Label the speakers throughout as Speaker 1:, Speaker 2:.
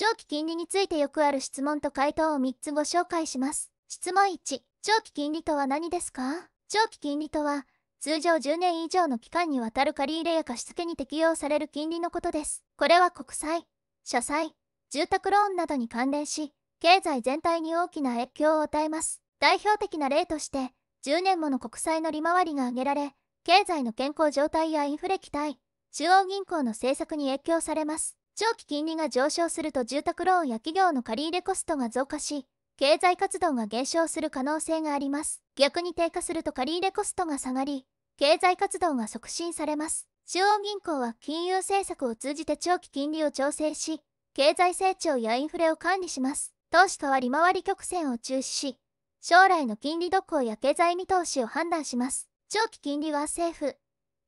Speaker 1: 長期金利についてよくある質問と回答を3つご紹介します。質問1、長期金利とは何ですか長期金利とは、通常10年以上の期間にわたる借入や貸付に適用される金利のことです。これは国債、社債、住宅ローンなどに関連し、経済全体に大きな影響を与えます。代表的な例として、10年もの国債の利回りが挙げられ、経済の健康状態やインフレ期待、中央銀行の政策に影響されます。長期金利が上昇すると住宅ローンや企業の借入コストが増加し、経済活動が減少する可能性があります。逆に低下すると借入コストが下がり、経済活動が促進されます。中央銀行は金融政策を通じて長期金利を調整し、経済成長やインフレを管理します。投資家は利回り曲線を中止し、将来の金利動向や経済見通しを判断します。長期金利は政府、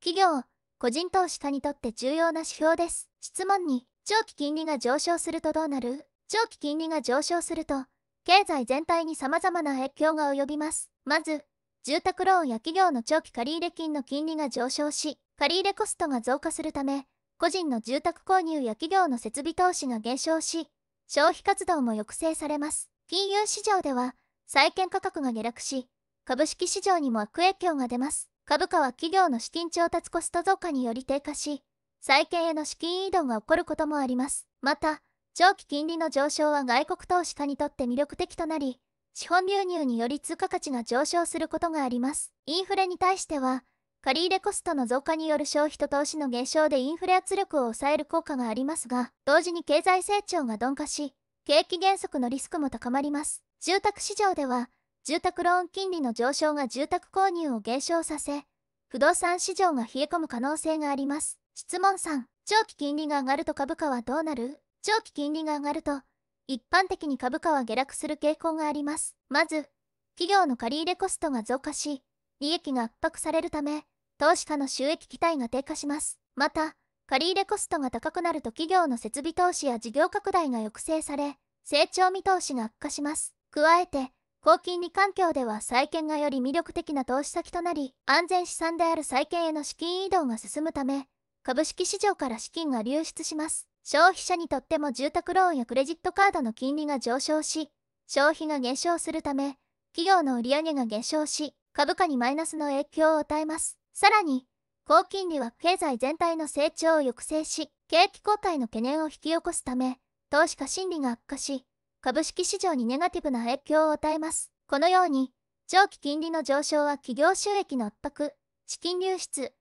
Speaker 1: 企業、個人投資家にとって重要な指標です。質問に、長期金利が上昇するとどうなる長期金利が上昇すると、経済全体に様々な影響が及びます。まず、住宅ローンや企業の長期借入金の金利が上昇し、借入コストが増加するため、個人の住宅購入や企業の設備投資が減少し、消費活動も抑制されます。金融市場では、債券価格が下落し、株式市場にも悪影響が出ます。株価は企業の資金調達コスト増加により低下し、債券への資金移動が起こることもあります。また、長期金利の上昇は外国投資家にとって魅力的となり、資本流入により通貨価値が上昇することがあります。インフレに対しては、借入コストの増加による消費と投資の減少でインフレ圧力を抑える効果がありますが、同時に経済成長が鈍化し、景気減速のリスクも高まります。住宅市場では、住宅ローン金利の上昇が住宅購入を減少させ、不動産市場が冷え込む可能性があります。質問3長期金利が上がると株価はどうなる長期金利が上がると一般的に株価は下落する傾向がありますまず企業の借入コストが増加し利益が圧迫されるため投資家の収益期待が低下しますまた借入コストが高くなると企業の設備投資や事業拡大が抑制され成長見通しが悪化します加えて高金利環境では債券がより魅力的な投資先となり安全資産である債券への資金移動が進むため株式市場から資金が流出します。消費者にとっても住宅ローンやクレジットカードの金利が上昇し、消費が減少するため、企業の売上が減少し、株価にマイナスの影響を与えます。さらに、高金利は経済全体の成長を抑制し、景気後退の懸念を引き起こすため、投資家心理が悪化し、株式市場にネガティブな影響を与えます。このように、長期金利の上昇は企業収益の圧迫、資金流出、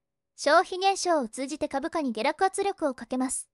Speaker 1: 消費減少を通じて株価に下落圧力をかけます。